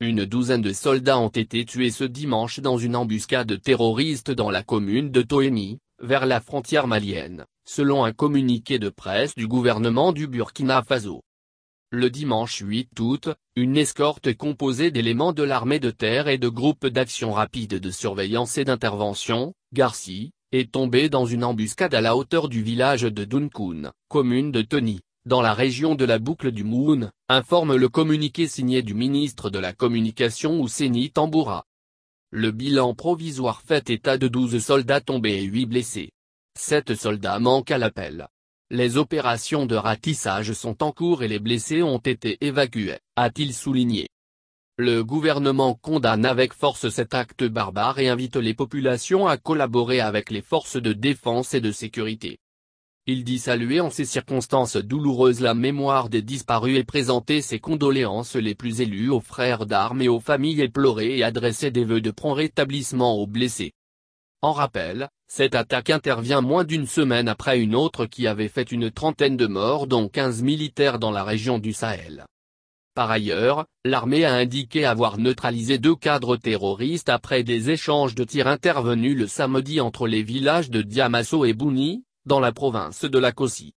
Une douzaine de soldats ont été tués ce dimanche dans une embuscade terroriste dans la commune de Toheni, vers la frontière malienne, selon un communiqué de presse du gouvernement du Burkina Faso. Le dimanche 8 août, une escorte composée d'éléments de l'armée de terre et de groupes d'action rapide de surveillance et d'intervention, Garci, est tombée dans une embuscade à la hauteur du village de Dunkun, commune de Tony dans la région de la boucle du Moon, informe le communiqué signé du ministre de la Communication Ouseni Tamboura. Le bilan provisoire fait état de 12 soldats tombés et 8 blessés. 7 soldats manquent à l'appel. Les opérations de ratissage sont en cours et les blessés ont été évacués, a-t-il souligné. Le gouvernement condamne avec force cet acte barbare et invite les populations à collaborer avec les forces de défense et de sécurité. Il dit saluer en ces circonstances douloureuses la mémoire des disparus et présenter ses condoléances les plus élues aux frères d'armes et aux familles éplorées et adresser des vœux de prompt rétablissement aux blessés. En rappel, cette attaque intervient moins d'une semaine après une autre qui avait fait une trentaine de morts dont 15 militaires dans la région du Sahel. Par ailleurs, l'armée a indiqué avoir neutralisé deux cadres terroristes après des échanges de tirs intervenus le samedi entre les villages de Diamasso et Bouni, dans la province de la Cossie.